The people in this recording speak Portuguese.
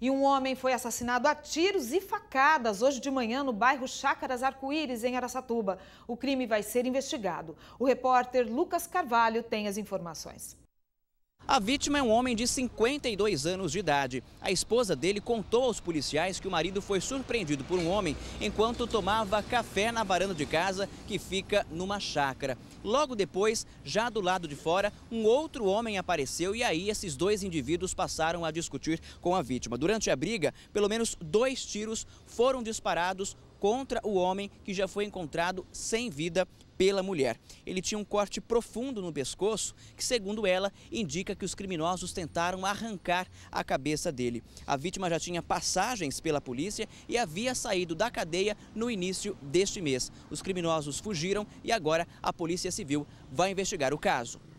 E um homem foi assassinado a tiros e facadas hoje de manhã no bairro Chácaras Arco-Íris, em Araçatuba. O crime vai ser investigado. O repórter Lucas Carvalho tem as informações. A vítima é um homem de 52 anos de idade. A esposa dele contou aos policiais que o marido foi surpreendido por um homem enquanto tomava café na varanda de casa que fica numa chácara. Logo depois, já do lado de fora, um outro homem apareceu e aí esses dois indivíduos passaram a discutir com a vítima. Durante a briga, pelo menos dois tiros foram disparados contra o homem que já foi encontrado sem vida pela mulher. Ele tinha um corte profundo no pescoço, que, segundo ela, indica que os criminosos tentaram arrancar a cabeça dele. A vítima já tinha passagens pela polícia e havia saído da cadeia no início deste mês. Os criminosos fugiram e agora a Polícia Civil vai investigar o caso.